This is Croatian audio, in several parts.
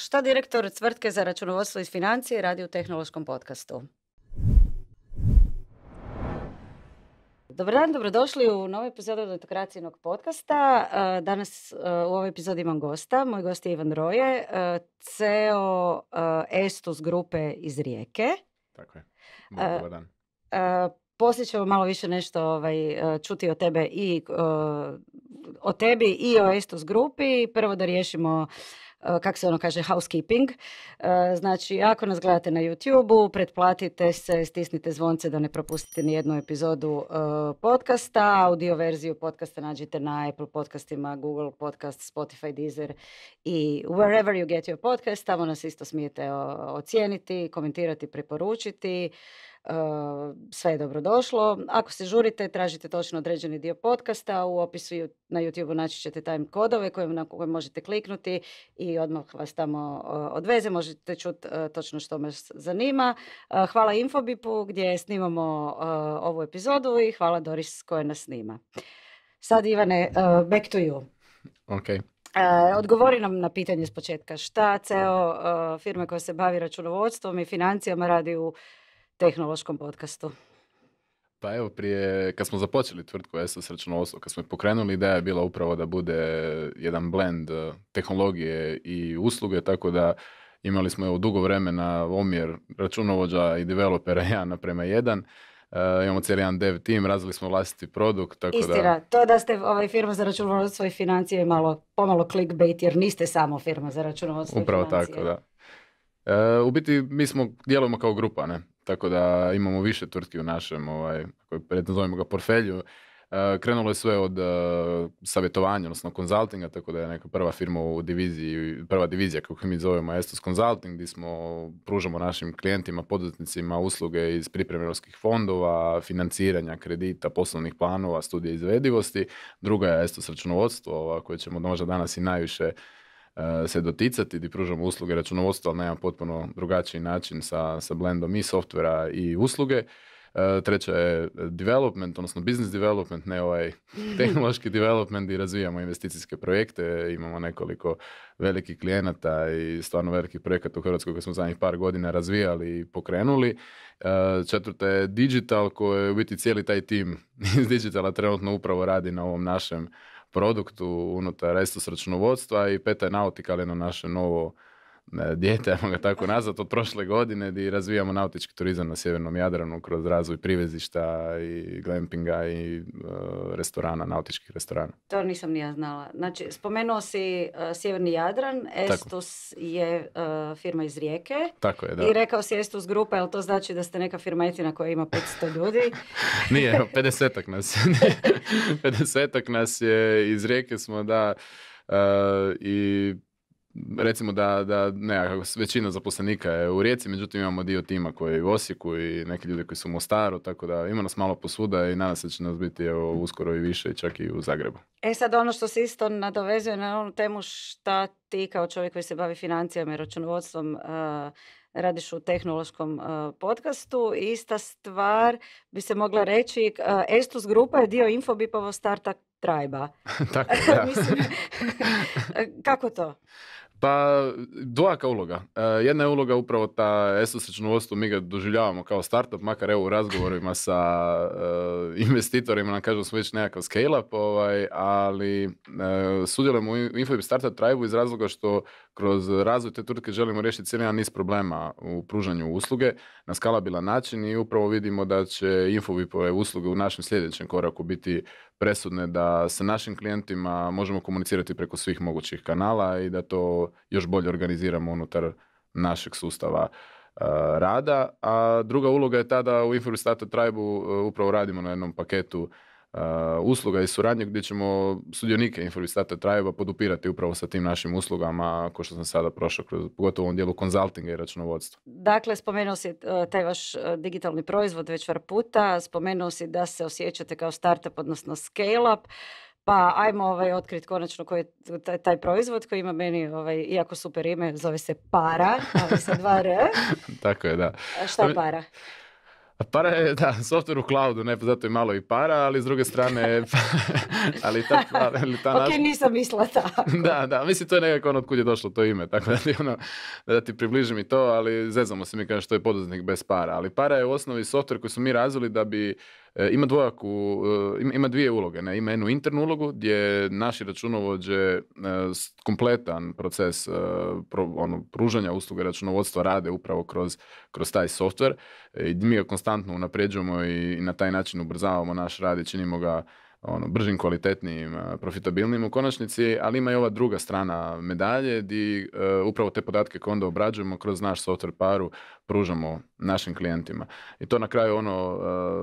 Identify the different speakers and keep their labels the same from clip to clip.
Speaker 1: Šta direktor tvrtke za računovodstvo i financije radi u tehnološkom podcastu? Dobar dan, dobrodošli u novu epizodu Autokracijnog podcasta. E, danas e, u ovoj epizodi imam gosta. Moj gost je Ivan Roje, e, CEO Estus grupe iz Rijeke. Tako je. Dobar dan. Poslije ćemo malo više nešto ovaj, čuti o tebe i o tebi i o Estus grupi. Prvo da riješimo Eh, kak se ono kaže, housekeeping. Eh, znači, ako nas gledate na YouTube-u, pretplatite se, stisnite zvonce da ne propustite ni jednu epizodu eh, podcasta. Audio verziju podcasta nađite na Apple podcastima, Google podcast, Spotify, Deezer i wherever you get your podcast. Tamo nas isto smijete ocijeniti, komentirati, preporučiti. Eh, sve je dobro došlo. Ako se žurite, tražite točno određeni dio podcasta, u opisu na YouTube naći ćete time kodove koje, na koje možete kliknuti i odmah vas tamo eh, odveze, možete čuti eh, točno što me zanima. Hvala Infobipu gdje snimamo ovu epizodu i hvala Doris koja nas snima. Sad Ivane, back to you. odgovori nam na pitanje s početka. Šta CEO firme koja se bavi računovodstvom i financijama radi u tehnološkom podcastu.
Speaker 2: Pa evo, prije, kad smo započeli tvrtku SOS Računovost, kad smo pokrenuli, ideja je bila upravo da bude jedan blend e, tehnologije i usluge, tako da imali smo evo dugo vremena omjer računovođa i developera jedan naprema jedan, Uh, imamo cijeli jedan dev team razvili smo vlastiti produkt. Tako Istina, da...
Speaker 1: to da ste ovaj, firma za računovodstvo i financije malo, pomalo clickbait jer niste samo firma za računovodstvo Upravo i financije. Upravo
Speaker 2: tako, da. E, u biti mi smo, djelujemo kao grupa, ne? tako da imamo više tvrtki u našem, ovaj, nazovimo ga portfelju. E, krenulo je sve od e, savjetovanja, odnosno konzultinga, tako da je neka prva firma u diviziji, prva divizija kako mi zovemo Estos Consulting, gdje smo pružamo našim klijentima, poduzetnicima usluge iz pripremljivskih fondova, financiranja kredita, poslovnih planova, studije izvedivosti. Druga je Estos računovodstvo, koje ćemo možda danas i najviše E, se doticati gdje pružamo usluge računovodstva, ali nema potpuno drugačiji način sa, sa blendom i softvera i usluge. E, Treća je development, odnosno business development, ne ovaj mhm. tehnološki development i razvijamo investicijske projekte. Imamo nekoliko velikih klijenata i stvarno velikih projekata u Hrvatskoj koje smo zadnjih par godina razvijali i pokrenuli. E, Četvrta je digital koji u biti cijeli taj tim iz digitala trenutno upravo radi na ovom našem produktu unutar resto računovodstva i peta je nautika, ali na naše novo E, dijete, ajmo ga tako nazvat, od prošle godine gdje razvijamo nautički turizam na sjevernom Jadranu kroz razvoj privezišta i glampinga i e, restorana, nautičkih restorana.
Speaker 1: To nisam ni ja znala. Znači, spomenuo si uh, sjeverni Jadran, Estus je firma iz Rijeke.
Speaker 2: Tako je, da. I rekao
Speaker 1: si Estus grupa, ali to znači da ste neka etina koja ima 500 ljudi? Nije,
Speaker 2: 50-ak nas. 50-ak nas je, iz Rijeke smo, da, i recimo da, da ne, većina zaposlenika je u Rijeci, međutim imamo dio tima koji je u Osijeku i neki ljudi koji su u Mostaru, tako da ima nas malo posvuda i nadam se da će nas biti uskoro i više, čak i u Zagrebu.
Speaker 1: E sad ono što se isto nadovezuje na onu temu šta ti kao čovjek koji se bavi financijama i računovodstvom e, radiš u tehnološkom uh, podcastu. Ista stvar bi se mogla reći, e, Estus grupa je dio Infobipovo startup trajba. Tako, Mislim, kako to?
Speaker 2: Pa, dvaka uloga. E, jedna je uloga upravo ta SOS vodstvo mi ga doživljavamo kao startup, makar evo u razgovorima sa e, investitorima nam kažu da smo već nekakav scale-up, ovaj, ali e, sudjelujemo u Infobip Startup Tribe iz razloga što kroz razvoj te tvrtke želimo riješiti cijeli niz problema u pružanju usluge, na skalabilan način i upravo vidimo da će Infovipove usluge u našem sljedećem koraku biti presudne da sa našim klijentima možemo komunicirati preko svih mogućih kanala i da to još bolje organiziramo unutar našeg sustava e, rada, a druga uloga je ta da u Infobistata Tribe e, upravo radimo na jednom paketu usluga i suradnje gdje ćemo sudionike Infobistata Trajeva podupirati upravo sa tim našim uslugama ko što sam sada prošao, kroz, pogotovo u ovom dijelu konzultinga i računovodstva.
Speaker 1: Dakle, spomenuo si e, taj vaš e, digitalni proizvod već var puta, spomenuo si da se osjećate kao startup, odnosno scale-up, pa ajmo ovaj otkriti konačno koji taj, proizvod koji ima meni ovaj, jako super ime, zove se Para, ali sa dva R.
Speaker 2: Tako je, da. šta Para? Para je, da, softver u cloudu, ne, zato je malo i para, ali s druge strane, ali ta, ali ta naš... Ok,
Speaker 1: nisam mislila tako.
Speaker 2: da, da, mislim, to je nekako ono kud je došlo to ime, tako da ti, ono, da ti približim i to, ali zezamo se mi kažem što je poduzetnik bez para, ali para je u osnovi softver koji smo mi razvili da bi E, ima dvojaku, e, ima dvije uloge. Ne? Ima jednu internu ulogu gdje naši računovođe e, kompletan proces ono, pružanja usluge računovodstva rade upravo kroz, kroz taj software. I mi ga konstantno unapređujemo i, i na taj način ubrzavamo naš rad i činimo ga ono, bržim, kvalitetnijim, e, profitabilnim u konačnici, ali ima i ova druga strana medalje di e, upravo te podatke koje onda obrađujemo kroz naš software paru pružamo našim klijentima. I to na kraju ono,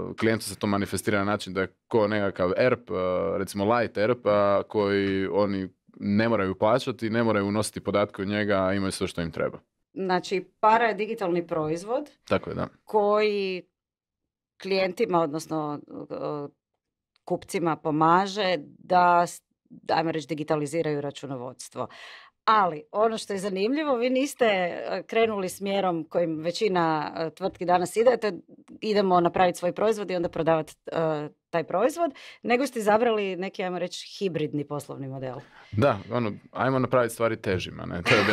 Speaker 2: uh, klijentu se to manifestira na način da je ko nekakav ERP, recimo light ERP, koji oni ne moraju plaćati, ne moraju unositi podatke od njega, a imaju sve što im treba.
Speaker 1: Znači, para je digitalni proizvod Tako je, da. koji klijentima, odnosno kupcima pomaže da, ajmo reći, digitaliziraju računovodstvo. Ali ono što je zanimljivo, vi niste e, krenuli smjerom kojim većina e, tvrtki danas ide, idemo napraviti svoj proizvod i onda prodavati e, taj proizvod, nego ste izabrali neki, ajmo reći, hibridni poslovni model.
Speaker 2: Da, ono, ajmo napraviti stvari težima, ne? to je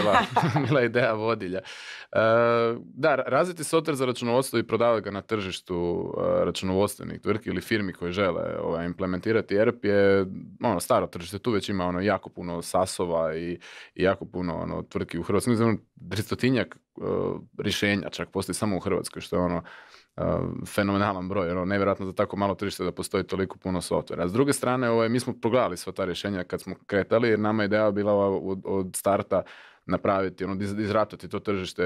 Speaker 2: bila, ideja vodilja. E, da, razviti software za računovodstvo i prodavati ga na tržištu e, računovodstvenih tvrtki ili firmi koje žele ovaj, implementirati ERP je ono, staro tržište, tu već ima ono, jako puno sasova i, i jako puno ono, tvrtki u Hrvatskoj, mislim ono, tristotinjak e, rješenja čak postoji samo u Hrvatskoj, što je ono, Eh, fenomenalan broj, ono, nevjerojatno za tako malo tržište da postoji toliko puno softvera. S druge strane, ovaj, mi smo progledali sva ta rješenja kad smo kretali, jer nama je ideja bila od, od starta napraviti, ono, izratati to tržište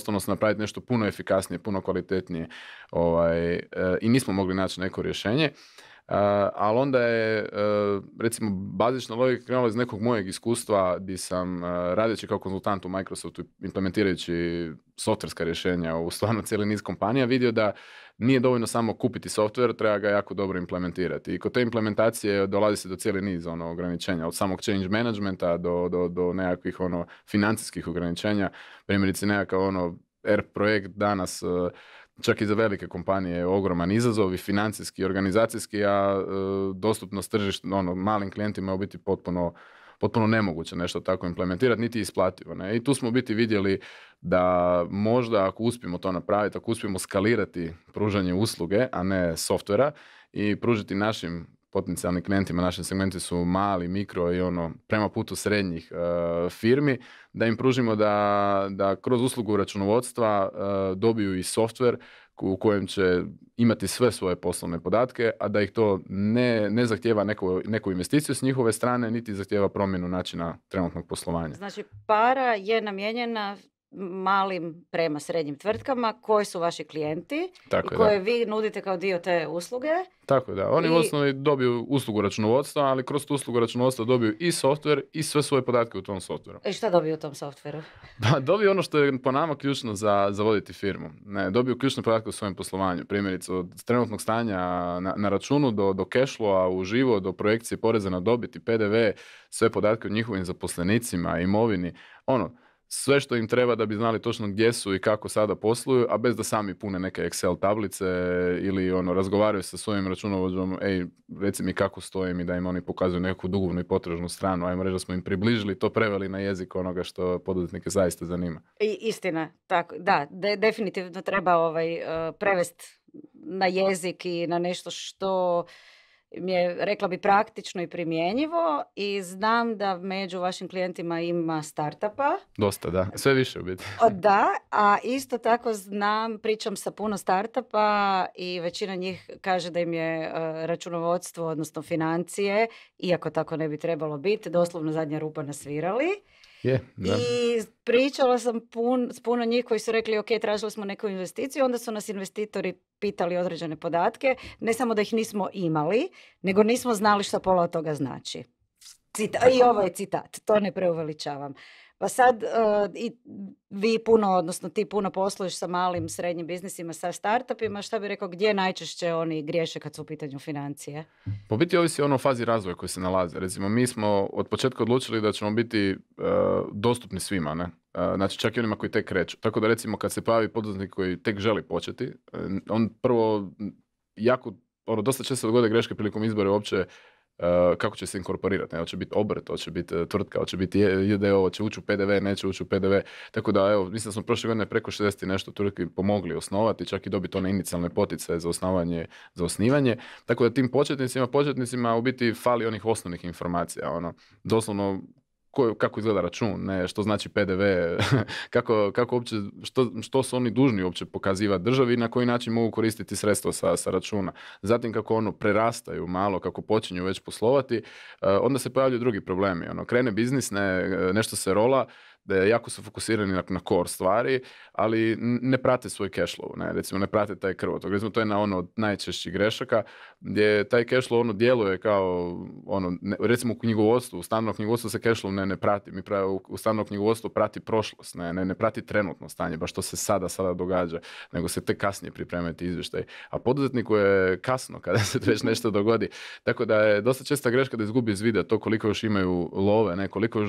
Speaker 2: se napraviti nešto puno efikasnije, puno kvalitetnije ovaj, eh, i nismo mogli naći neko rješenje. Eh, ali onda je, eh, recimo, bazična logika krenula iz nekog mojeg iskustva gdje sam eh, radeći kao konzultant u Microsoftu, implementirajući softverska rješenja u stvarno cijeli niz kompanija, vidio da nije dovoljno samo kupiti softver, treba ga jako dobro implementirati. I kod te implementacije dolazi se do cijeli niz ono, ograničenja, od samog change managementa do, do, do nekakvih ono, financijskih ograničenja. Primjerice nekakav ono, R projekt danas čak i za velike kompanije je ogroman izazov i financijski i organizacijski, a e, dostupnost tržišta ono, malim klijentima je u biti potpuno potpuno nemoguće nešto tako implementirati, niti isplativo. Ne? I tu smo biti vidjeli da možda ako uspijemo to napraviti, ako uspijemo skalirati pružanje usluge, a ne softvera i pružiti našim potencijalnim klijentima našem segmentu su mali, mikro i ono prema putu srednjih e, firmi, da im pružimo da, da kroz uslugu računovodstva e, dobiju i software u kojem će imati sve svoje poslovne podatke, a da ih to ne, ne zahtjeva neku, neku investiciju s njihove strane, niti zahtjeva promjenu načina trenutnog poslovanja.
Speaker 1: Znači, para je namijenjena malim prema srednjim tvrtkama koji su vaši klijenti i koje vi nudite kao dio te usluge.
Speaker 2: Tako je, da. Oni I... u osnovi dobiju uslugu računovodstva, ali kroz tu uslugu računovodstva dobiju i softver i sve svoje podatke u tom softveru.
Speaker 1: I šta dobiju u tom softveru?
Speaker 2: Pa dobiju ono što je po nama ključno za, za voditi firmu. Ne, dobiju ključne podatke u svojem poslovanju. Primjerice, od trenutnog stanja na, na računu do, do a u živo, do projekcije poreza na dobiti, PDV, sve podatke o njihovim zaposlenicima, imovini. Ono, sve što im treba da bi znali točno gdje su i kako sada posluju, a bez da sami pune neke Excel tablice ili ono razgovaraju sa svojim računovođom, ej, reci mi kako stojim i da im oni pokazuju neku dugovnu i potražnu stranu. Ajmo reći da smo im približili, to preveli na jezik onoga što poduzetnike zaista zanima.
Speaker 1: I, istina, tako, da, de, definitivno treba ovaj, eh, prevest na jezik i na nešto što mi je, rekla bi, praktično i primjenjivo i znam da među vašim klijentima ima startupa.
Speaker 2: Dosta, da. Sve više u biti.
Speaker 1: Da, a isto tako znam, pričam sa puno startupa i većina njih kaže da im je e, računovodstvo, odnosno financije, iako tako ne bi trebalo biti, doslovno zadnja rupa nasvirali.
Speaker 2: I
Speaker 1: pričala sam pun, s puno njih koji su rekli ok, tražili smo neku investiciju, onda su nas investitori pitali određene podatke, ne samo da ih nismo imali, nego nismo znali što pola toga znači. Cita- I ovo je citat, to ne preuveličavam. Pa sad e, i vi puno, odnosno ti puno posluješ sa malim, srednjim biznisima, sa startupima. Šta bi rekao, gdje najčešće oni griješe kad su u pitanju financije? Po
Speaker 2: pa biti ovisi ono fazi razvoja koji se nalaze. Recimo, mi smo od početka odlučili da ćemo biti e, dostupni svima, ne? E, znači čak i onima koji tek kreću. Tako da recimo kad se pojavi poduzetnik koji tek želi početi, on prvo jako ono, dosta često dogode greške prilikom izbora uopće Eh, kako će se inkorporirati, ne, hoće biti obrt, hoće biti eh, tvrtka, hoće biti JDO, hoće ući u PDV, neće ući u PDV, tako da evo, mislim da smo prošle godine preko 60 nešto tvrtki pomogli osnovati, čak i dobiti one inicijalne poticaje za osnovanje, za osnivanje, tako da tim početnicima, početnicima u biti fali onih osnovnih informacija, ono, doslovno kako izgleda račun, ne, što znači PDV, kako, kako opće, što, što su oni dužni uopće pokazivati državi i na koji način mogu koristiti sredstva sa, sa računa. Zatim kako ono prerastaju malo, kako počinju već poslovati, eh, onda se pojavljuju drugi problemi. Ono, krene biznis, ne, eh, nešto se rola, da jako su fokusirani na, na core stvari, ali ne prate svoj cash flow, ne, recimo ne prate taj krvotok. Recimo to je na ono od najčešćih grešaka gdje taj cash flow ono djeluje kao ono, recimo u knjigovodstvu, u stanovnom knjigovodstvu se cash flow ne, ne prati, mi pravi, u, stanovnom knjigovodstvu prati prošlost, ne, ne, prati trenutno stanje, baš što se sada, sada događa, nego se tek kasnije pripremati izvještaj. A poduzetniku je kasno kada se već nešto dogodi. Tako da je dosta česta greška da izgubi iz vida to koliko još imaju love, ne, koliko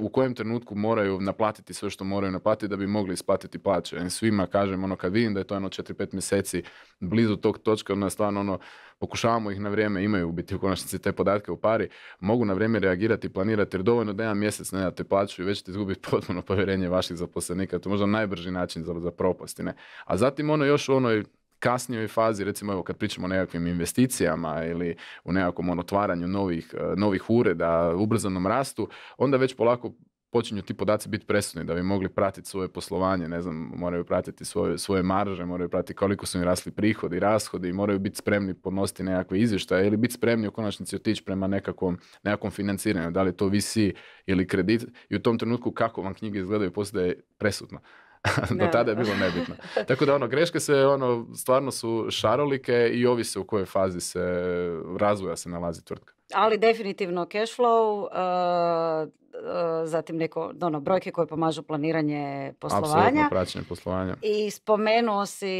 Speaker 2: u kojem trenutku moraju naplatiti sve što moraju naplatiti da bi mogli isplatiti plaće. Svima kažem, ono kad vidim da je to ono 4-5 mjeseci blizu tog točka, onda stvarno ono, pokušavamo ih na vrijeme, imaju u biti u konačnici te podatke u pari, mogu na vrijeme reagirati i planirati jer dovoljno da jedan mjesec ne date plaću i već ćete izgubiti potpuno povjerenje vaših zaposlenika. To je možda najbrži način za, za ne A zatim ono još u onoj kasnijoj fazi, recimo evo kad pričamo o nekakvim investicijama ili u nekakvom ono, otvaranju novih, novih ureda, ubrzanom rastu, onda već polako počinju ti podaci biti presudni da bi mogli pratiti svoje poslovanje, ne znam, moraju pratiti svoje, svoje marže, moraju pratiti koliko su im rasli prihodi, rashodi, moraju biti spremni podnositi nekakve izvještaje ili biti spremni u konačnici otići prema nekakvom, nekakvom financiranju, da li to visi ili kredit i u tom trenutku kako vam knjige izgledaju postaje presudno. do tada je bilo nebitno. Tako da ono, greške se ono, stvarno su šarolike i ovise u kojoj fazi se razvoja se nalazi tvrtka.
Speaker 1: Ali definitivno cash flow, uh, uh, zatim neko, ono, brojke koje pomažu planiranje poslovanja. Apsolutno, praćenje poslovanja. I spomenuo si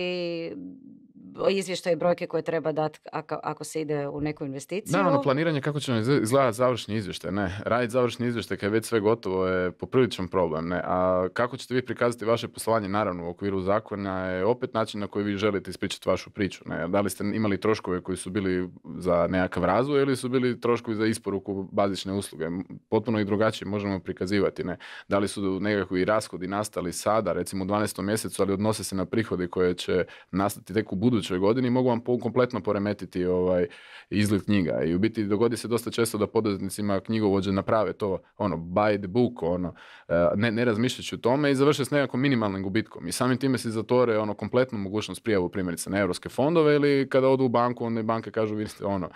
Speaker 1: izvještaj brojke koje treba dati ako, ako, se ide u neku investiciju. Naravno,
Speaker 2: planiranje kako će izgledati završni izvještaj. Ne, raditi završni izvještaj kad je već sve gotovo je popriličan problem. Ne? A kako ćete vi prikazati vaše poslovanje, naravno u okviru zakona je opet način na koji vi želite ispričati vašu priču. Ne? Da li ste imali troškove koji su bili za nekakav razvoj ili su bili troškovi za isporuku bazične usluge. Potpuno i drugačije možemo prikazivati. Ne? Da li su nekakvi rashodi nastali sada, recimo u 12. mjesecu, ali odnose se na prihode koje će nastati tek u budućnosti sljedećoj godini mogu vam kompletno poremetiti ovaj, izgled knjiga. I u biti dogodi se dosta često da poduzetnicima knjigovođe naprave to ono, buy the book, ono, eh, ne, ne razmišljajući o tome i završe s nekakvom minimalnim gubitkom. I samim time se zatvore ono, kompletnu mogućnost prijavu primjerice na europske fondove ili kada odu u banku, onda i banke kažu, vi ste ono,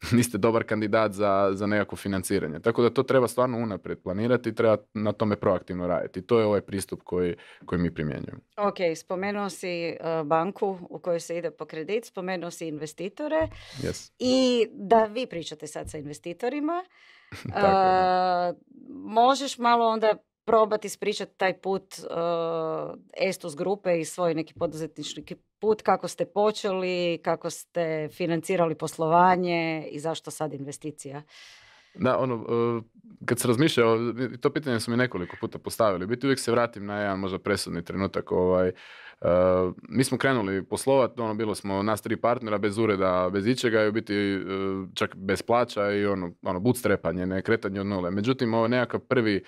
Speaker 2: niste dobar kandidat za, za nekako financiranje. Tako da to treba stvarno unaprijed planirati i treba na tome proaktivno raditi. To je ovaj pristup koji, koji mi primjenjujemo.
Speaker 1: Ok, spomenuo si e, banku u kojoj se ide po kredit, spomenuo si investitore yes. i da vi pričate sad sa investitorima. Tako, e, možeš malo onda probati ispričati taj put uh, Estus grupe i svoj neki poduzetnički put, kako ste počeli, kako ste financirali poslovanje i zašto sad investicija?
Speaker 2: Da, ono, uh, kad se razmišljao, to pitanje su mi nekoliko puta postavili. Biti uvijek se vratim na jedan možda presudni trenutak. Ovaj, uh, mi smo krenuli poslovat, ono, bilo smo nas tri partnera bez ureda, bez ičega i biti uh, čak bez plaća i ono, ono bootstrapanje, ne kretanje od nule. Međutim, ovo nekakav prvi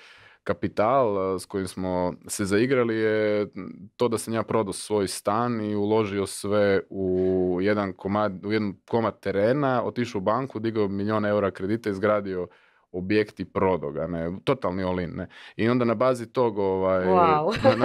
Speaker 2: kapital eh, s kojim smo se zaigrali je to da sam ja prodao svoj stan i uložio sve u jedan komad, u komad terena, otišao u banku, digao milijun eura kredita, izgradio objekti prodoga, ne, totalni olin, ne. I onda na bazi tog, ovaj,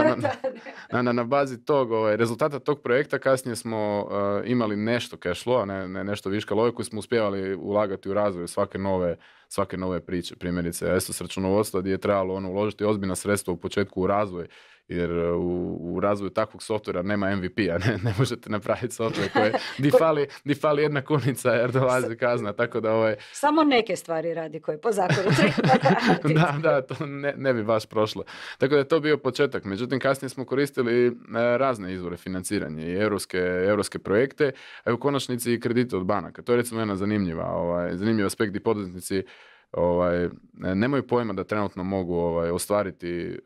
Speaker 2: na, na, na, bazi tog, ovaj, rezultata tog projekta kasnije smo eh, imali nešto kešlo, ne, ne, nešto viška love koji smo uspjevali ulagati u razvoj svake nove, svake nove priče, primjerice ESOS računovodstva gdje je trebalo ono, uložiti ozbiljna sredstva u početku u razvoj jer e, u, razvoju takvog softvera nema MVP-a, ne, možete napraviti softver koje di, fali, jedna kunica jer dolazi kazna, tako da ovaj...
Speaker 1: Samo neke stvari radi koje po zakonu
Speaker 2: Da, da, to ne, ne bi baš prošlo. Tako da je to bio početak. Međutim, kasnije smo koristili e, razne izvore financiranja i europske, europske projekte, a u konačnici i kredite od banaka. To je recimo jedna zanimljiva, ovaj, zanimljiv aspekt gdje poduzetnici ovaj, nemaju pojma da trenutno mogu ovaj, ostvariti eh,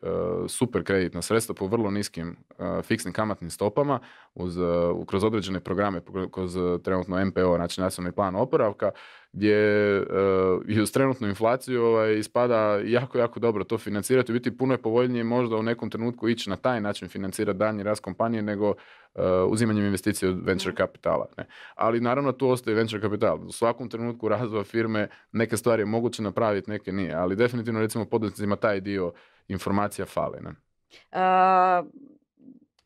Speaker 2: super kreditna sredstva po vrlo niskim eh, fiksnim kamatnim stopama uz, uh, kroz određene programe, kroz trenutno MPO, znači nacionalni plan oporavka, gdje eh, i uz trenutnu inflaciju ovaj, ispada jako, jako dobro to financirati. U biti puno je povoljnije možda u nekom trenutku ići na taj način financirati daljnji rast kompanije nego eh, uzimanjem investicije od venture kapitala. Ne? Ali naravno tu ostaje venture kapital. U svakom trenutku razvoja firme neke stvari je moguće napraviti, neke nije. Ali definitivno recimo poduzetnicima taj dio informacija fali. Ne?
Speaker 1: Eh,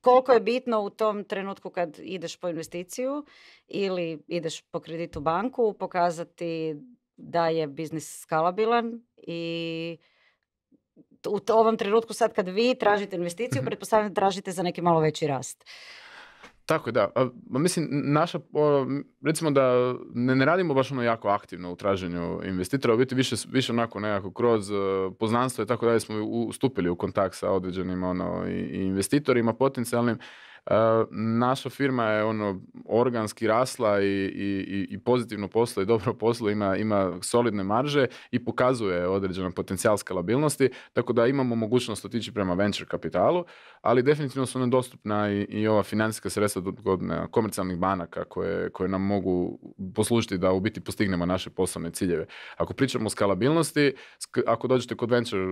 Speaker 1: koliko je bitno u tom trenutku kad ideš po investiciju ili ideš po kreditu banku pokazati da je biznis skalabilan i u ovom trenutku sad kad vi tražite investiciju, mhm. pretpostavljam da tražite za neki malo veći rast.
Speaker 2: Tako je, da. Mislim, naša, recimo da ne, radimo baš ono jako aktivno u traženju investitora, u biti više, više onako nekako kroz e, poznanstvo i tako dalje smo ustupili u kontakt sa određenim ono, i investitorima potencijalnim naša firma je ono organski rasla i, i, i pozitivno poslo i dobro poslo, ima, ima solidne marže i pokazuje određeni potencijal skalabilnosti, tako da imamo mogućnost otići prema venture kapitalu, ali definitivno su nedostupna i, i ova financijska sredstva od komercijalnih banaka koje, koje nam mogu poslužiti da u biti postignemo naše poslovne ciljeve. Ako pričamo o skalabilnosti, ako dođete kod venture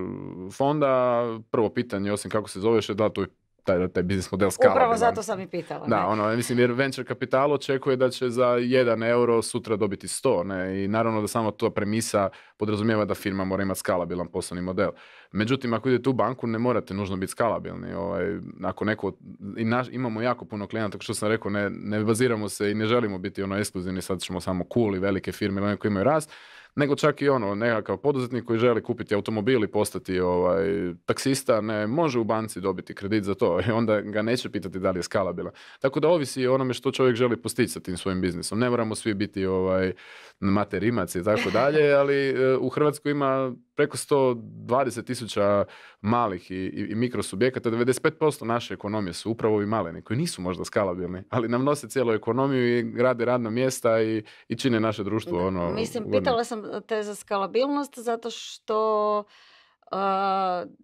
Speaker 2: fonda, prvo pitanje, osim kako se zoveš, je da, to je taj, taj biznis model skala. Upravo zato
Speaker 1: sam i pitala. Da,
Speaker 2: ono, mislim, jer venture kapital očekuje da će za jedan euro sutra dobiti 100, ne? I naravno da samo to premisa podrazumijeva da firma mora imati skalabilan poslovni model. Međutim, ako idete u banku, ne morate nužno biti skalabilni. Ovaj, ako neko, i naš, imamo jako puno klijenata, što sam rekao, ne, ne baziramo se i ne želimo biti ono ekskluzivni, sad ćemo samo cool i velike firme ili koji imaju rast, nego čak i ono nekakav poduzetnik koji želi kupiti automobil i postati ovaj, taksista ne može u banci dobiti kredit za to i onda ga neće pitati da li je bila. Tako da ovisi o onome što čovjek želi postići sa tim svojim biznisom. Ne moramo svi biti ovaj, materimac i tako dalje, ali e, u Hrvatskoj ima preko 120 tisuća malih i, i, i mikrosubjekata, 95% naše ekonomije su upravo ovi maleni, koji nisu možda skalabilni, ali nam nose cijelu ekonomiju i grade radna mjesta i, i čine naše društvo. ono, mislim, pitala
Speaker 1: sam te za skalabilnost zato što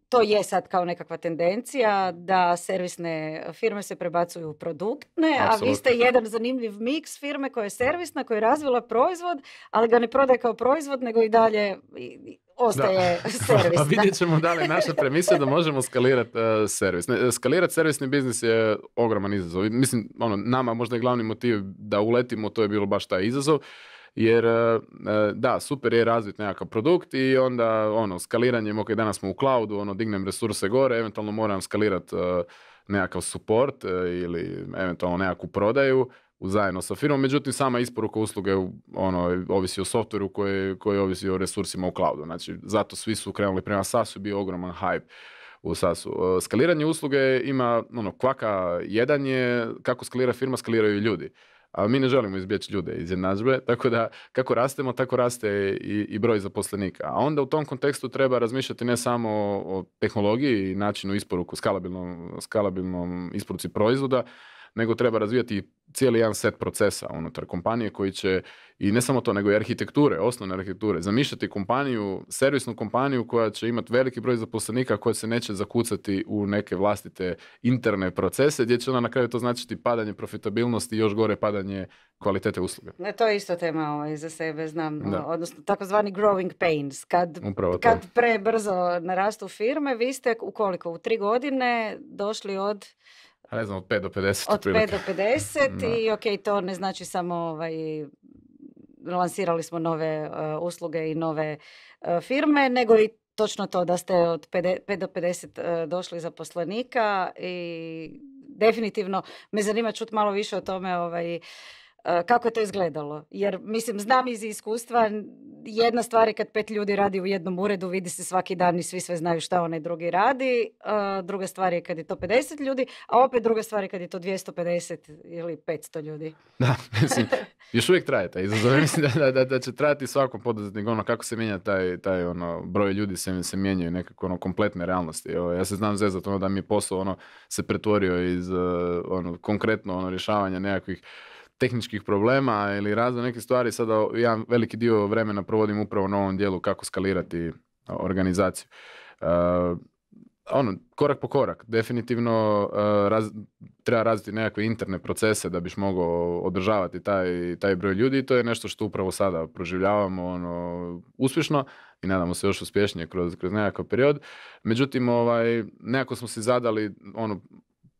Speaker 1: to je sad kao nekakva tendencija da servisne firme se prebacuju u produktne, Absolutno. a vi ste jedan zanimljiv miks firme koja je servisna, koja je razvila proizvod, ali ga ne prodaje kao proizvod, nego i dalje ostaje da. servis. vidjet
Speaker 2: ćemo da li naša premisa da možemo skalirati e, servis. Ne, skalirati servisni biznis je ogroman izazov. Mislim, ono, nama možda je glavni motiv da uletimo, to je bilo baš taj izazov. Jer, e, e, da, super je razvit nekakav produkt i onda, ono, skaliranjem, ok, danas smo u cloudu, ono, dignem resurse gore, eventualno moram skalirati nekakav support ili eventualno nekakvu prodaju zajedno sa firmom, međutim sama isporuka usluge ono, ovisi o softveru koji, koji ovisi o resursima u cloudu. Znači, zato svi su krenuli prema SaaS-u, bio ogroman hype u sasu. u e, Skaliranje usluge ima, ono, kvaka jedan je kako skalira firma, skaliraju i ljudi. A mi ne želimo izbjeći ljude iz jednadžbe, tako da kako rastemo, tako raste i, i broj zaposlenika. A onda u tom kontekstu treba razmišljati ne samo o tehnologiji i načinu isporuku, skalabilnom, skalabilnom isporuci proizvoda, nego treba razvijati cijeli jedan set procesa unutar kompanije koji će, i ne samo to, nego i arhitekture, osnovne arhitekture, zamišljati kompaniju, servisnu kompaniju koja će imati veliki broj zaposlenika koja se neće zakucati u neke vlastite interne procese, gdje će ona na kraju to značiti padanje profitabilnosti i još gore padanje kvalitete usluge.
Speaker 1: Ne, to je isto tema ovaj, za sebe, znam, odnosno takozvani growing pains. Kad, kad prebrzo narastu firme, vi ste ukoliko u tri godine došli od
Speaker 2: ne znam, od 5 do 50. Od 5 do 50
Speaker 1: i ok, to ne znači samo ovaj, lansirali smo nove uh, usluge i nove uh, firme, nego i točno to da ste od 5, do 50 uh, eh, došli zaposlenika i definitivno me zanima čut malo više o tome ovaj, E, kako je to izgledalo. Jer, mislim, znam iz iskustva, jedna stvar je kad pet ljudi radi u jednom uredu, vidi se svaki dan i svi sve znaju šta onaj drugi radi. E, druga stvar je kad je to 50 ljudi, a opet druga stvar je kad je to 250 ili 500 ljudi. Da,
Speaker 2: mislim, još uvijek traje taj izazov. Mislim da, da, će trajati svakom poduzetniku ono kako se mijenja taj, taj ono, broj ljudi se, se mijenjaju nekako ono, kompletne realnosti. Evo, ja se znam zezat ono, da mi je posao ono, se pretvorio iz e, ono, konkretno ono, rješavanja nekakvih tehničkih problema ili razne neke stvari, sada ja veliki dio vremena provodim upravo na ovom dijelu kako skalirati organizaciju. ono, korak po korak, definitivno treba razviti nekakve interne procese da biš mogao održavati taj, taj broj ljudi i to je nešto što upravo sada proživljavamo ono, uspješno i nadamo se još uspješnije kroz, kroz nekakav period. Međutim, ovaj, nekako smo si zadali ono,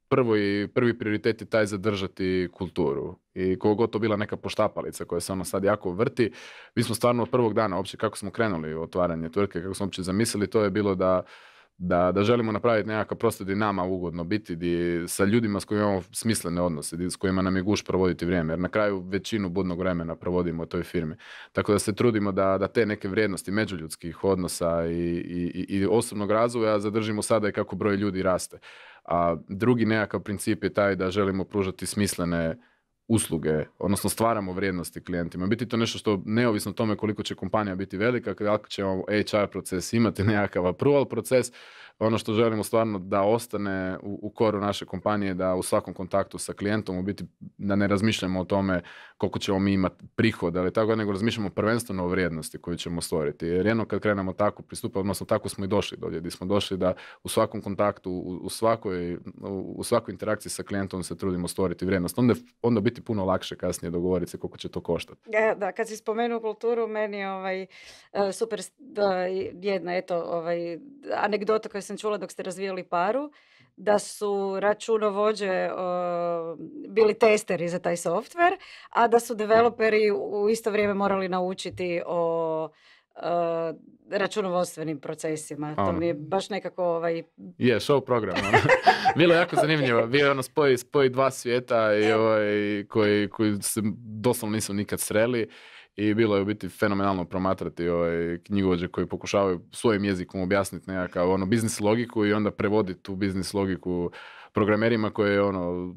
Speaker 2: prvi, prvi prioritet je taj zadržati kulturu. I kogo to bila neka poštapalica koja se ono sad jako vrti, mi smo stvarno od prvog dana uopće kako smo krenuli u otvaranje tvrtke, kako smo uopće zamislili, to je bilo da da, da želimo napraviti nekakav prostor gdje nama ugodno biti, di, sa ljudima s kojima imamo smislene odnose, di, s kojima nam je guš provoditi vrijeme, jer na kraju većinu budnog vremena provodimo u toj firmi. Tako da se trudimo da, da te neke vrijednosti međuljudskih odnosa i, i, i osobnog razvoja zadržimo sada i kako broj ljudi raste. A drugi nekakav princip je taj da želimo pružati smislene usluge, odnosno stvaramo vrijednosti klijentima. Biti to nešto što neovisno tome koliko će kompanija biti velika, kako će HR proces imati nekakav approval proces, ono što želimo stvarno da ostane u, u koru naše kompanije, da u svakom kontaktu sa klijentom u biti da ne razmišljamo o tome koliko ćemo mi imati prihod, ali tako nego razmišljamo prvenstveno o vrijednosti koju ćemo stvoriti. Jer jedno kad krenemo tako pristupati, odnosno tako smo i došli dođe, gdje smo došli da u svakom kontaktu, u, svakoj, u, svakoj interakciji sa klijentom se trudimo stvoriti vrijednost. Onda, onda biti puno lakše kasnije dogovoriti se koliko će to koštati.
Speaker 1: Da, e, da kad si spomenuo kulturu, meni ovaj, e, super jedna eto, ovaj, anegdota koja sam čula dok ste razvijali paru, da su računovođe bili testeri za taj softver, a da su developeri u isto vrijeme morali naučiti o računovodstvenim procesima. to ono. mi je baš nekako ovaj... Je,
Speaker 2: yeah, show program. Ono. Bilo je jako zanimljivo. Bio je ono spoj, dva svijeta i e. ovaj, koji, koji se doslovno nisu nikad sreli i bilo je u biti fenomenalno promatrati ovaj knjigovođe koji pokušavaju svojim jezikom objasniti nekakav ono biznis logiku i onda prevoditi tu biznis logiku programerima koji ono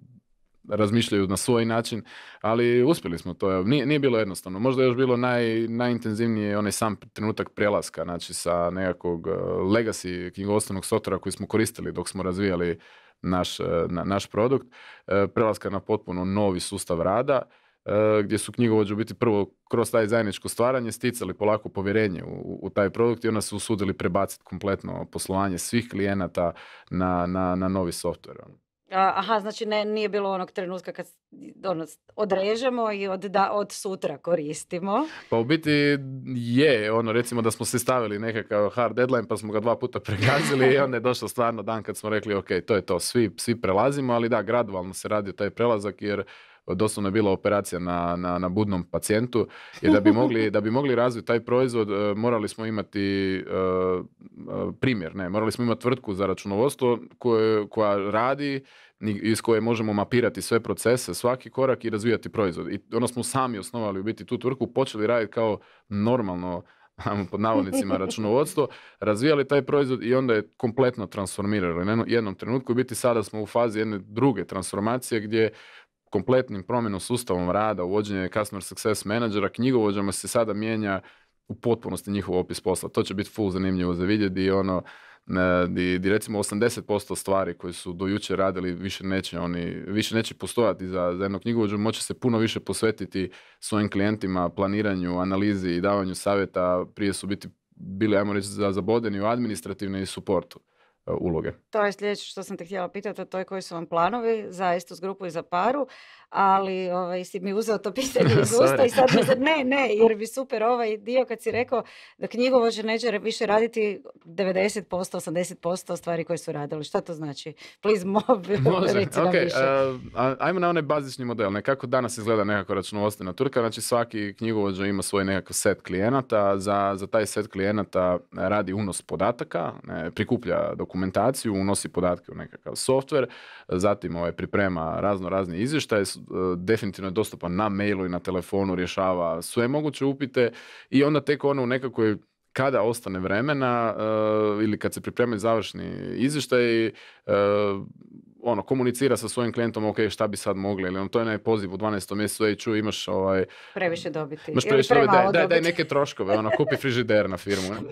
Speaker 2: razmišljaju na svoj način, ali uspjeli smo to. Nije, nije bilo jednostavno. Možda je još bilo naj, najintenzivnije onaj sam trenutak prelaska, znači sa nekakvog eh, legacy knjigovodstvenog sotora koji smo koristili dok smo razvijali naš, eh, naš produkt, eh, prelaska na potpuno novi sustav rada E, gdje su knjigovođu biti prvo kroz taj zajedničko stvaranje sticali polako povjerenje u, u taj produkt i onda su usudili prebaciti kompletno poslovanje svih klijenata na, na, na novi softver. Ono.
Speaker 1: Aha, znači ne, nije bilo onog trenutka kad ono, odrežemo i od, da, od sutra koristimo.
Speaker 2: Pa u biti je, ono recimo da smo se stavili nekakav hard deadline pa smo ga dva puta pregazili i onda je došao stvarno dan kad smo rekli ok, to je to, svi, svi prelazimo, ali da, gradualno se radio taj prelazak jer doslovno je bila operacija na, na, na budnom pacijentu, i da bi mogli, da bi mogli razviti taj proizvod e, morali smo imati e, e, primjer, ne, morali smo imati tvrtku za računovodstvo koja radi iz koje možemo mapirati sve procese, svaki korak i razvijati proizvod. I onda smo sami osnovali u biti tu tvrtku, počeli raditi kao normalno pod navodnicima računovodstvo, razvijali taj proizvod i onda je kompletno transformirali. U jednom trenutku, u biti sada smo u fazi jedne druge transformacije gdje kompletnim promjenom sustavom rada, uvođenje customer success menadžera, knjigovođama se sada mijenja u potpunosti njihov opis posla. To će biti ful zanimljivo za vidjeti i ono, di, di recimo 80% stvari koje su do jučer radili više neće oni, više neće postojati za, za jednu knjigovođu, moće se puno više posvetiti svojim klijentima, planiranju, analizi i davanju savjeta, prije su biti bili, ajmo reći, zabodeni u administrativne i suportu uloge.
Speaker 1: To je sljedeće što sam te htjela pitati, a to je koji su vam planovi za istu grupu i za paru ali ovaj, si mi uzeo to pitanje iz usta i sad ne, ne, jer bi super ovaj dio kad si rekao da knjigovođe neće više raditi 90%, 80% stvari koje su radili. Šta to znači? Please mob, Može.
Speaker 2: ajmo na onaj bazični model, nekako danas izgleda nekako računovodstvena turka, znači svaki knjigovođa ima svoj nekakav set klijenata, za, za taj set klijenata radi unos podataka, ne, prikuplja dokumentaciju, unosi podatke u nekakav software, zatim ovaj, priprema razno razne izvještaje, E, definitivno je dostupan na mailu i na telefonu, rješava sve moguće upite i onda tek ono u nekakvoj kada ostane vremena e, ili kad se pripremaju završni izvještaj, e, ono, komunicira sa svojim klijentom, ok, šta bi sad mogli, ili ono to je onaj poziv u 12. mjesecu, ej, čuj, imaš ovaj...
Speaker 1: Previše dobiti. Imaš previše dobiti, daj, neke
Speaker 2: troškove, ono, kupi frižider na firmu.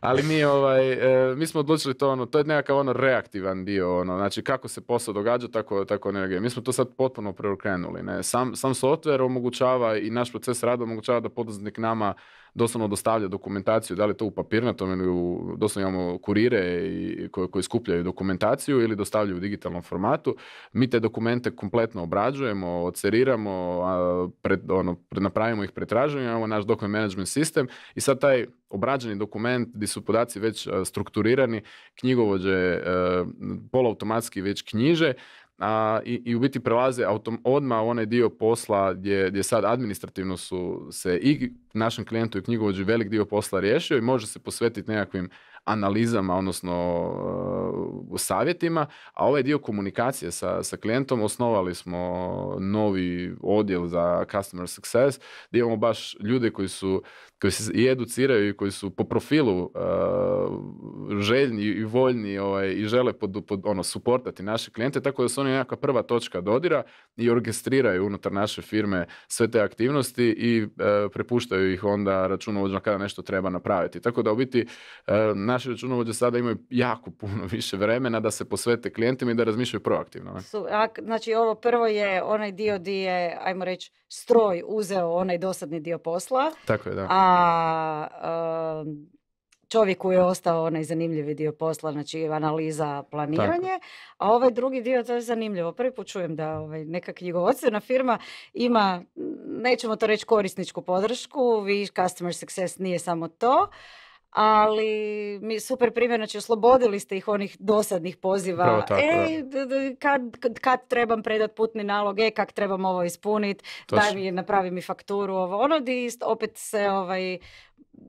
Speaker 2: Ali mi, ovaj, e, mi smo odlučili to, ono, to je nekakav ono reaktivan dio, ono, znači kako se posao događa, tako, tako energije. Mi smo to sad potpuno preokrenuli, ne, sam, sam software omogućava i naš proces rada omogućava da poduzetnik nama doslovno dostavlja dokumentaciju, da li to u papirnatom ili u, doslovno imamo kurire i, koji skupljaju dokumentaciju ili dostavljaju u digitalnom formatu. Mi te dokumente kompletno obrađujemo, oceriramo, a, pred, ono, napravimo ih pretraženje, imamo naš dokument management sistem i sad taj obrađeni dokument gdje su podaci već strukturirani, knjigovođe e, polautomatski već knjiže, a, i, i u biti prelaze autom, odmah onaj dio posla gdje, gdje sad administrativno su se i našem klijentu i knjigovođu velik dio posla riješio i može se posvetiti nekakvim analizama, odnosno e, savjetima, a ovaj dio komunikacije sa, sa klijentom osnovali smo novi odjel za customer success, gdje imamo baš ljude koji su koji se i educiraju i koji su po profilu uh, željni i voljni ovaj, i žele pod, pod, ono, suportati naše klijente, tako da su oni nekakva prva točka dodira i orkestriraju unutar naše firme sve te aktivnosti i e, prepuštaju ih onda računovođa kada nešto treba napraviti. Tako da u biti uh, naši računovođe sada imaju jako puno više vremena da se posvete klijentima i da razmišljaju proaktivno.
Speaker 1: znači ovo prvo je onaj dio di je, ajmo reći, stroj uzeo onaj dosadni dio posla. Tako je, da. A, čovjeku je ostao onaj zanimljivi dio posla, znači analiza, planiranje, a ovaj drugi dio, to je zanimljivo. Prvi put čujem da ovaj, neka knjigovodstvena firma ima, nećemo to reći korisničku podršku, vi customer success nije samo to, ali mi super primjer, znači oslobodili ste ih onih dosadnih poziva. e, kad, kad trebam predat putni nalog, e, kak trebam ovo ispunit, da daj mi, napravi mi fakturu, ovo, ono di opet se ovaj,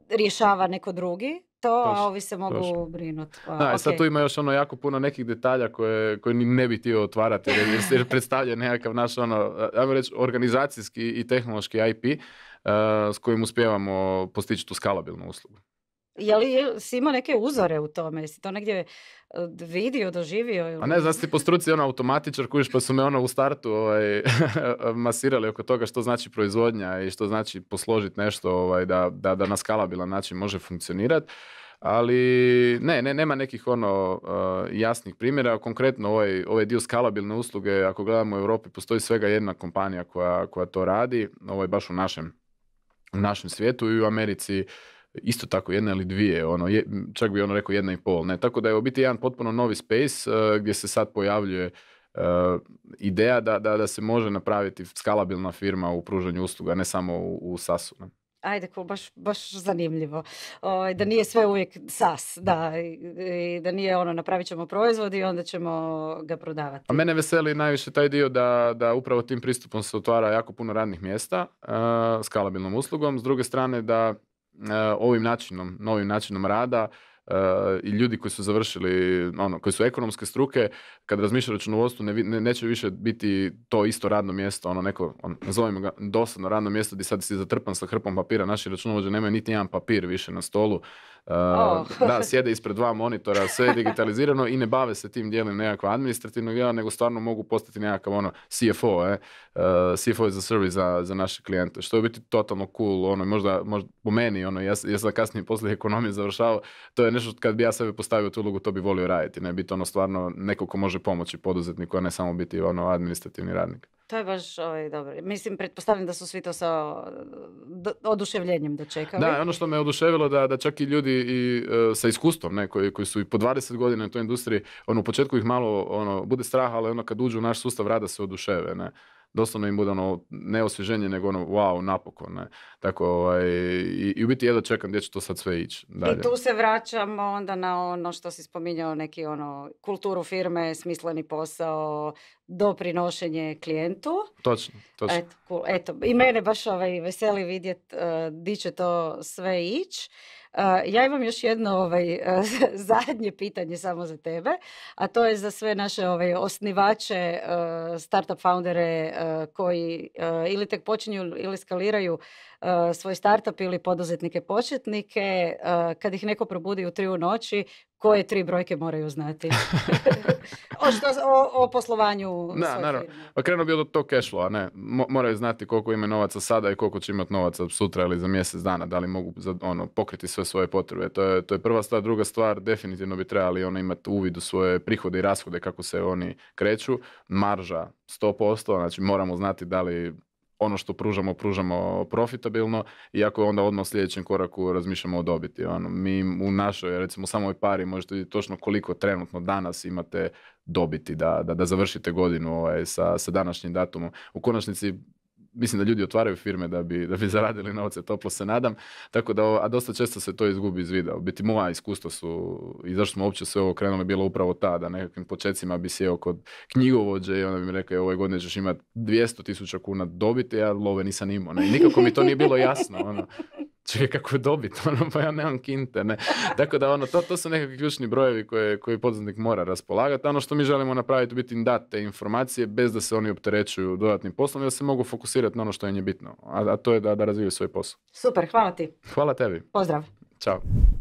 Speaker 1: rješava neko drugi to, a ovi se mogu brinuti. da e, Sad tu
Speaker 2: ima još ono jako puno nekih detalja koje, ne bi htio otvarati jer, jer predstavlja nekakav naš ono, reći, organizacijski i tehnološki IP uh, eh, s kojim uspijevamo postići tu skalabilnu uslugu.
Speaker 1: Je li si imao neke uzore u tome? Jesi to negdje eh, vidio, doživio? Pa ili... A ne,
Speaker 2: znaš ti po struci ono automatičar kuviš pa su me ono u startu ovaj, masirali oko toga što znači proizvodnja i što znači posložiti nešto ovaj, da, da, da na skalabilan način može funkcionirati. Ali ne, ne, nema nekih ono eh, jasnih primjera. Konkretno ovaj, ovaj, dio skalabilne usluge, ako gledamo u Europi, postoji svega jedna kompanija koja, koja to radi, ovaj, baš u našem, u našem svijetu i u Americi isto tako jedna ili dvije, ono, je, čak bi ono rekao jedna i pol, ne, tako da je u biti jedan potpuno novi space e, gdje se sad pojavljuje e, ideja da, da, da, se može napraviti skalabilna firma u pružanju usluga, ne samo u, u SAS-u.
Speaker 1: Ajde, baš, baš zanimljivo. O, ovaj, da nije sve uvijek SAS, da, i, da nije ono, napravit ćemo proizvod i onda ćemo ga prodavati.
Speaker 2: A mene veseli najviše taj dio da, da upravo tim pristupom se otvara jako puno radnih mjesta, uh, skalabilnom uslugom. S druge strane, da E, ovim načinom, novim načinom rada i ljudi koji su završili, ono, koji su ekonomske struke, kad razmišljaju o računovodstvu, ne, neće više biti to isto radno mjesto, ono neko, on, nazovimo ga dosadno radno mjesto gdje sad si zatrpan sa hrpom papira, naši računovođe nemaju niti jedan papir više na stolu, eh, oh. da, sjede ispred dva monitora, sve je digitalizirano i ne bave se tim dijelom nekakva administrativnog dijela, nego stvarno mogu postati nekakav ono CFO, eh? eh CFO za service za, naše klijente, što je biti totalno cool, ono, možda, možda po meni, ono, ja, ja sam kasnije poslije ekonomije završavao, to je nešto kad bi ja sebe postavio tu ulogu, to bi volio raditi. Ne biti ono stvarno neko ko može pomoći poduzetniku, a ne samo biti ono administrativni radnik.
Speaker 1: To je baš ovaj, dobro. Mislim, pretpostavljam da su svi to sa oduševljenjem dočekali. Da,
Speaker 2: ono što me oduševilo da, da čak i ljudi i, e, sa iskustvom ne, koji, su i po 20 godina u toj industriji, ono, u početku ih malo ono, bude straha, ali ono, kad uđu u naš sustav rada se oduševe. Ne doslovno im bude ono ne osvježenje, nego ono, wow, napokon, Tako, ovaj, i, i u biti jedno čekam gdje će to sad sve ići dalje. I tu se
Speaker 1: vraćamo onda na ono što si spominjao, neki ono, kulturu firme, smisleni posao, doprinošenje klijentu. Točno, točno. Eto, cool. Eto, i mene baš ovaj veseli vidjeti uh, eh, di će to sve ići. Ja imam još jedno ovaj, zadnje pitanje samo za tebe, a to je za sve naše ovaj, osnivače, e, startup foundere e, koji e, ili tek počinju ili skaliraju svoj startup ili poduzetnike početnike. Kad ih neko probudi u tri u noći, koje tri brojke moraju znati o, što, o, poslovanju da, naravno.
Speaker 2: Pa krenuo bi od tog a ne? Moraju znati koliko imaju novaca sada i koliko će imati novaca sutra ili za mjesec dana, da li mogu za, ono, pokriti sve svoje potrebe. To je, to je prva stvar. Druga stvar, definitivno bi trebali ono, imati uvid u svoje prihode i rashode, kako se oni kreću. Marža 100%, znači moramo znati da li ono što pružamo, pružamo profitabilno iako onda odmah u sljedećem koraku razmišljamo o dobiti. Ono, mi u našoj, recimo samoj pari možete vidjeti točno koliko trenutno danas imate dobiti da, da, da završite godinu ovaj, sa, sa današnjim datumom. U konačnici mislim da ljudi otvaraju firme da bi, da bi zaradili novce, toplo se nadam. Tako da, a dosta često se to izgubi iz vida. biti moja iskustva su i zašto smo uopće sve ovo krenuli bilo upravo ta, da nekakvim početcima bi sjeo kod knjigovođe i onda bi mi rekao, ove godine ćeš imati 200 tisuća kuna dobiti, ja love nisam imao. Ne? Nikako mi to nije bilo jasno. Ono čekaj kako je dobit, ono, pa ja nemam kinte, ne. Tako da ono, to, to su nekakvi ključni brojevi koje, koje poduzetnik mora raspolagati. Ono što mi želimo napraviti u biti im dati te informacije bez da se oni opterećuju dodatnim poslom i da se mogu fokusirati na ono što je je bitno, a, a to je da, da svoj posao. Super, hvala ti. Hvala tebi. Pozdrav. Ćao.